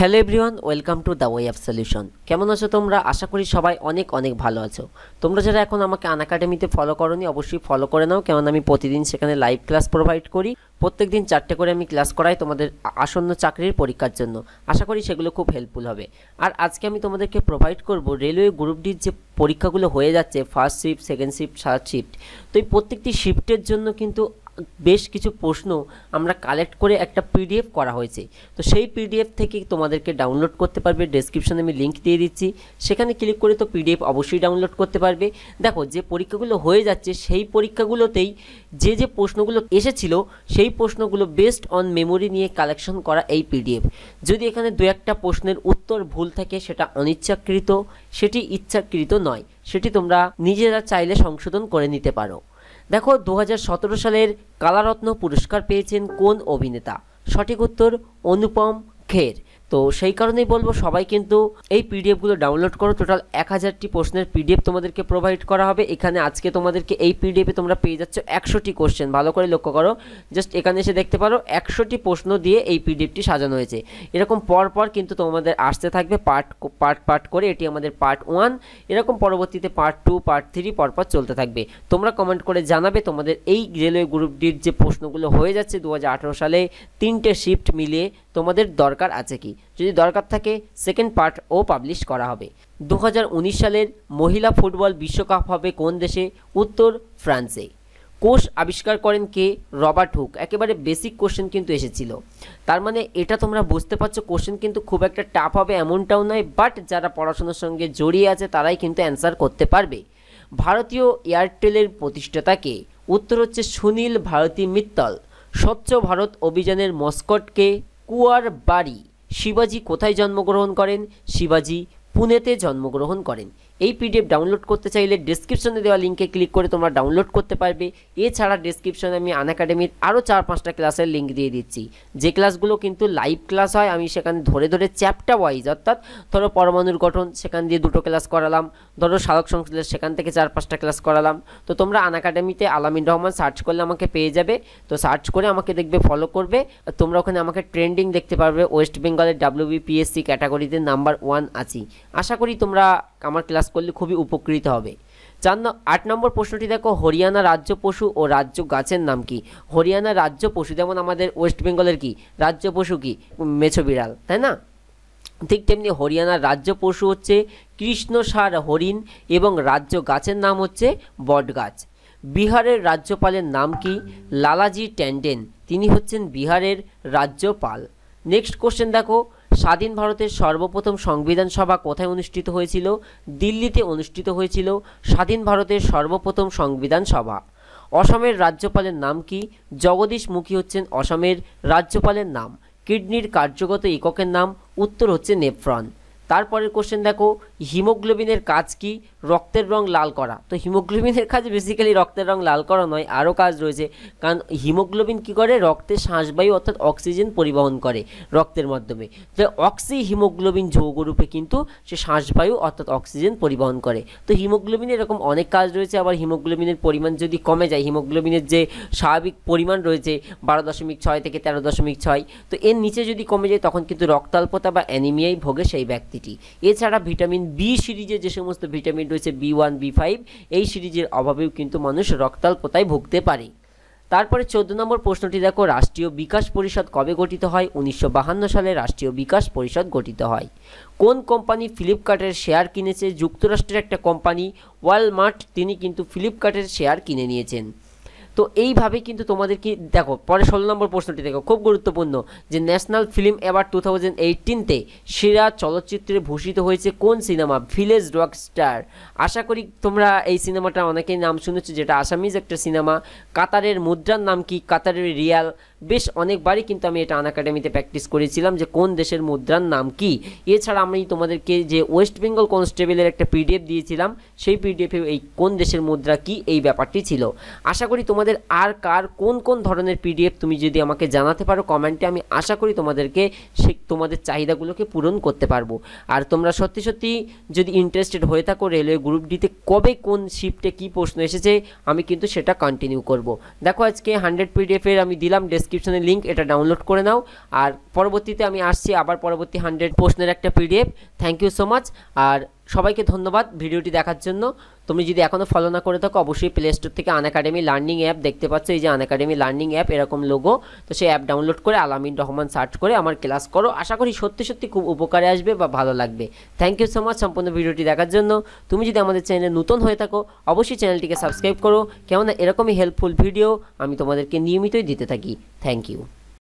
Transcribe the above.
hello everyone welcome to the way of solution কেমন আছো তোমরা আশা করি সবাই অনেক অনেক ভালো আছো তোমরা যারা এখন আমাকে আন একাডেমিতে ফলো করনি অবশ্যই ফলো করে নাও কেমন আমি প্রতিদিন সেখানে লাইভ ক্লাস প্রোভাইড করি প্রত্যেক দিন চারটে করে আমি ক্লাস করাই তোমাদের আসন্ন চাকরির পরীক্ষার জন্য আশা করি সেগুলো খুব হেল্পফুল হবে আর আজকে আমি তোমাদেরকে প্রোভাইড করব রেলওয়ে গ্রুপ ডির যে পরীক্ষাগুলো হয়ে যাচ্ছে first shift second shift third shift তো এই প্রত্যেকটি শিফটের জন্য কিন্তু বেশ কিছু প্রশ্ন আমরা কালেক্ট করে একটা পিডিএফ করা হয়েছে তো সেই পিডিএফ থেকে তোমাদেরকে ডাউনলোড করতে পারবে ডেসক্রিপশানে আমি লিঙ্ক দিয়ে দিচ্ছি সেখানে ক্লিক করে তো পিডিএফ অবশ্যই ডাউনলোড করতে পারবে দেখো যে পরীক্ষাগুলো হয়ে যাচ্ছে সেই পরীক্ষাগুলোতেই যে যে প্রশ্নগুলো এসেছিল সেই প্রশ্নগুলো বেস্ট অন মেমোরি নিয়ে কালেকশন করা এই পিডিএফ যদি এখানে দু একটা প্রশ্নের উত্তর ভুল থাকে সেটা অনিচ্ছাকৃত সেটি ইচ্ছাকৃত নয় সেটি তোমরা নিজেরা চাইলে সংশোধন করে নিতে পারো দেখো দু সালের কালারত্ন পুরস্কার পেয়েছেন কোন অভিনেতা সঠিক উত্তর অনুপম খের তো সেই কারণেই বলবো সবাই কিন্তু এই পিডিএফগুলো ডাউনলোড করো টোটাল এক হাজারটি প্রশ্নের পিডিএফ তোমাদেরকে প্রোভাইড করা হবে এখানে আজকে তোমাদেরকে এই পিডিএফে তোমরা পেয়ে যাচ্ছ একশোটি কোশ্চেন ভালো করে লক্ষ্য করো জাস্ট এখানে এসে দেখতে পারো একশোটি প্রশ্ন দিয়ে এই পিডিএফটি সাজানো হয়েছে এরকম পর পর কিন্তু তোমাদের আসতে থাকবে পার্ট পার্ট পার্ট করে এটি আমাদের পার্ট ওয়ান এরকম পরবর্তীতে পার্ট টু পার্ট থ্রি পরপর চলতে থাকবে তোমরা কমেন্ট করে জানাবে তোমাদের এই রেলওয়ে গ্রুপ ডির যে প্রশ্নগুলো হয়ে যাচ্ছে দু সালে তিনটে শিফট মিলিয়ে তোমাদের দরকার আছে কি যদি দরকার থাকে সেকেন্ড পার্ট ও পাবলিশ করা হবে দু সালের মহিলা ফুটবল বিশ্বকাপ হবে কোন দেশে উত্তর ফ্রান্সে কোষ আবিষ্কার করেন কে রবার্ট হুক একেবারে বেসিক কোশ্চেন কিন্তু এসেছিল তার মানে এটা তোমরা বুঝতে পারছো কোশ্চেন কিন্তু খুব একটা টাফ হবে এমনটাও নয় বাট যারা পড়াশোনার সঙ্গে জড়িয়ে আছে তারাই কিন্তু অ্যান্সার করতে পারবে ভারতীয় এয়ারটেলের প্রতিষ্ঠাতাকে উত্তর হচ্ছে সুনীল ভারতী মিত্তল স্বচ্ছ ভারত অভিযানের মস্কটকে কুয়ার বাড়ি শিবাজি কোথায় জন্মগ্রহণ করেন শিবাজি পুনেতে জন্মগ্রহণ করেন এই পিডিএফ ডাউনলোড করতে চাইলে ডিসক্রিপশনে দেওয়া লিঙ্কে ক্লিক করে তোমরা ডাউনলোড করতে পারবে এছাড়া ডিসক্রিপশনে আমি আন একাডেমির আরও চার পাঁচটা ক্লাসের লিঙ্ক দিয়ে দিচ্ছি যে ক্লাসগুলো কিন্তু লাইভ ক্লাস হয় আমি সেখানে ধরে ধরে চ্যাপ্টার ওয়াইজ অর্থাৎ ধরো পরমাণুর গঠন সেখান দিয়ে দুটো ক্লাস করালাম ধরো সাধক সংশ্লেষ সেখান থেকে চার পাঁচটা ক্লাস করালাম তো তোমরা আন একাডেমিতে আলামিন রহমান সার্চ করলে আমাকে পেয়ে যাবে তো সার্চ করে আমাকে দেখবে ফলো করবে তোমরা ওখানে আমাকে ট্রেন্ডিং দেখতে পারবে ওয়েস্ট বেঙ্গলের ডাব্লিউবিপিএসসি ক্যাটাগরিতে নাম্বার ওয়ান আছি আশা করি তোমরা আমার ক্লাস করলে খুবই উপকৃত হবে চার আট নম্বর প্রশ্নটি দেখো হরিয়ানা রাজ্য পশু ও রাজ্য গাছের নাম কি হরিয়ানা রাজ্য পশু যেমন আমাদের ওয়েস্ট বেঙ্গলের কি রাজ্য পশু কি মেছো বিড়াল তাই না ঠিক তেমনি হরিয়ানার রাজ্য পশু হচ্ছে কৃষ্ণসার হরিণ এবং রাজ্য গাছের নাম হচ্ছে বটগাছ বিহারের রাজ্যপালের নাম কি লালাজি ট্যান্ডেন তিনি হচ্ছেন বিহারের রাজ্যপাল নেক্সট কোশ্চেন দেখো স্বাধীন ভারতের সর্বপ্রথম সংবিধান সভা কোথায় অনুষ্ঠিত হয়েছিল দিল্লিতে অনুষ্ঠিত হয়েছিল স্বাধীন ভারতের সর্বপ্রথম সংবিধান সভা অসমের রাজ্যপালের নাম কি জগদীশ মুখী হচ্ছেন অসমের রাজ্যপালের নাম কিডনির কার্যগত এককের নাম উত্তর হচ্ছে নেফ্রন তারপরের কোশ্চেন দেখো হিমোগ্লোবিনের কাজ কি রক্তের রং লাল করা তো হিমোগ্লোবিনের কাজ বেসিক্যালি রক্তের রং লাল করা নয় আরও কাজ রয়েছে কারণ হিমোগ্লোবিন কি করে রক্তে শ্বাসবায়ু অর্থাৎ অক্সিজেন পরিবহন করে রক্তের মাধ্যমে তো অক্সি হিমোগ্লোবিন যৌগরূপে কিন্তু সে শ্বাসবায়ু অর্থাৎ অক্সিজেন পরিবহন করে তো হিমোগ্লোবিন এরকম অনেক কাজ রয়েছে আবার হিমোগ্লোবিনের পরিমাণ যদি কমে যায় হিমোগ্লোবিনের যে স্বাভাবিক পরিমাণ রয়েছে বারো দশমিক ছয় থেকে তেরো দশমিক ছয় তো এর নিচে যদি কমে যায় তখন কিন্তু রক্তাল্পতা বা অ্যানিমিয়াই ভোগে সেই ব্যক্তি ঘাটতিটি এছাড়া ভিটামিন বি সিরিজে যে সমস্ত ভিটামিন রয়েছে বি ওয়ান বি ফাইভ এই সিরিজের অভাবেও কিন্তু মানুষ রক্তাল্পতায় ভুগতে পারে তারপরে চোদ্দ নম্বর প্রশ্নটি দেখো রাষ্ট্রীয় বিকাশ পরিষদ কবে গঠিত হয় উনিশশো বাহান্ন সালে রাষ্ট্রীয় বিকাশ পরিষদ গঠিত হয় কোন কোম্পানি ফ্লিপকার্টের শেয়ার কিনেছে যুক্তরাষ্ট্রের একটা কোম্পানি ওয়ালমার্ট তিনি কিন্তু ফ্লিপকার্টের শেয়ার কিনে নিয়েছেন তো এইভাবে কিন্তু তোমাদের কি দেখো পরে ষোলো নম্বর প্রশ্নটি দেখো খুব গুরুত্বপূর্ণ যে national film award two thousand এইটিনতে সেরা চলচ্চিত্রে ভূষিত হয়েছে কোন সিনেমা ভিলেজ স্টার আশা করি তোমরা এই সিনেমাটা অনেকেই নাম শুনেছো যেটা আসামিজ একটা সিনেমা কাতারের মুদ্রার নাম কি কাতারের রিয়াল বেশ অনেকবারই কিন্তু আমি এটা আন একাডেমিতে প্র্যাকটিস করেছিলাম যে কোন দেশের মুদ্রার নাম কি এছাড়া আমি তোমাদেরকে যে ওয়েস্ট বেঙ্গল কনস্টেবলের একটা পিডিএফ দিয়েছিলাম সেই পিডিএফে এই কোন দেশের মুদ্রা কি এই ব্যাপারটি ছিল আশা করি তোমাদের আর কার কোন কোন ধরনের পিডিএফ তুমি যদি আমাকে জানাতে পারো কমেন্টে আমি আশা করি তোমাদেরকে সে তোমাদের চাহিদাগুলোকে পূরণ করতে পারবো আর তোমরা সত্যি সত্যি যদি ইন্টারেস্টেড হয়ে থাকো রেলওয়ে গ্রুপ ডিতে কবে কোন শিফটে কি প্রশ্ন এসেছে আমি কিন্তু সেটা কন্টিনিউ করব দেখো আজকে হান্ড্রেড পিডিএফের আমি দিলাম ডেস ডিসক্রিপশানে লিঙ্ক এটা ডাউনলোড করে নাও আর পরবর্তীতে আমি আসছি আবার পরবর্তী হান্ড্রেড প্রশ্নের একটা PDF thank you so much আর সবাইকে ধন্যবাদ ভিডিওটি দেখার জন্য তুমি যদি এখনও ফলো না করে থাকো অবশ্যই প্লে স্টোর থেকে আন একাডেমি লার্নিং অ্যাপ দেখতে পাচ্ছ এই যে আন একাডেমি লার্নিং অ্যাপ এরকম লোগো তো সেই অ্যাপ ডাউনলোড করে আলামিন রহমান সার্চ করে আমার ক্লাস করো আশা করি সত্যি সত্যি খুব উপকারে আসবে বা ভালো লাগবে থ্যাংক ইউ সো মাচ সম্পূর্ণ ভিডিওটি দেখার জন্য তুমি যদি আমাদের চ্যানেলে নতুন হয়ে থাকো অবশ্যই চ্যানেলটিকে সাবস্ক্রাইব করো কেননা এরকমই হেল্পফুল ভিডিও আমি তোমাদেরকে নিয়মিতই দিতে থাকি থ্যাংক ইউ